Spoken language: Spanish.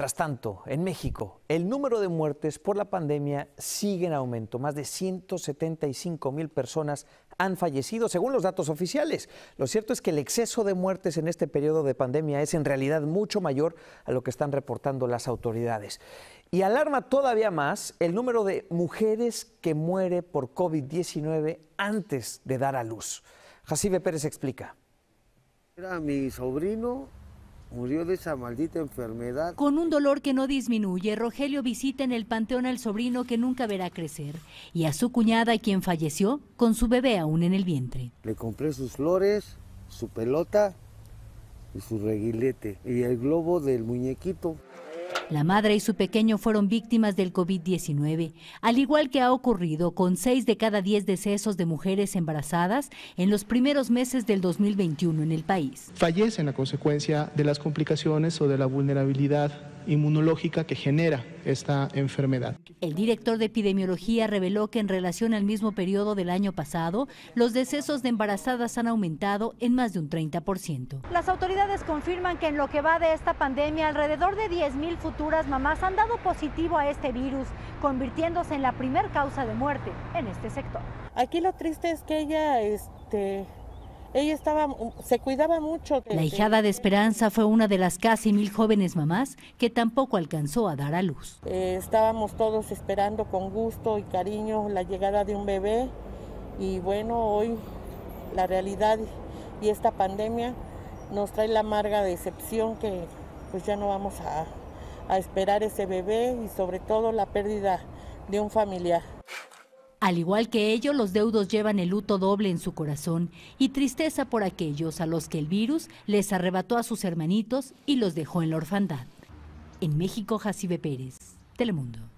Mientras tanto, en México, el número de muertes por la pandemia sigue en aumento. Más de 175 mil personas han fallecido, según los datos oficiales. Lo cierto es que el exceso de muertes en este periodo de pandemia es en realidad mucho mayor a lo que están reportando las autoridades. Y alarma todavía más el número de mujeres que muere por COVID-19 antes de dar a luz. Jacibe Pérez explica. Era mi sobrino murió de esa maldita enfermedad. Con un dolor que no disminuye, Rogelio visita en el panteón al sobrino que nunca verá crecer y a su cuñada quien falleció con su bebé aún en el vientre. Le compré sus flores, su pelota y su reguilete y el globo del muñequito. La madre y su pequeño fueron víctimas del COVID-19, al igual que ha ocurrido con 6 de cada 10 decesos de mujeres embarazadas en los primeros meses del 2021 en el país. Fallecen a consecuencia de las complicaciones o de la vulnerabilidad inmunológica que genera esta enfermedad. El director de epidemiología reveló que en relación al mismo periodo del año pasado, los decesos de embarazadas han aumentado en más de un 30%. Las autoridades confirman que en lo que va de esta pandemia, alrededor de 10.000 futuras mamás han dado positivo a este virus, convirtiéndose en la primer causa de muerte en este sector. Aquí lo triste es que ella este, ella estaba, um, se cuidaba mucho. la hijada de Esperanza fue una de las casi mil jóvenes mamás que tampoco alcanzó a dar a luz. Eh, estábamos todos esperando con gusto y cariño la llegada de un bebé y bueno, hoy la realidad y esta pandemia nos trae la amarga decepción que pues ya no vamos a esperar ese bebé y sobre todo la pérdida de un familiar. Al igual que ellos, los deudos llevan el luto doble en su corazón y tristeza por aquellos a los que el virus les arrebató a sus hermanitos y los dejó en la orfandad. En México, Jacibe Pérez, Telemundo.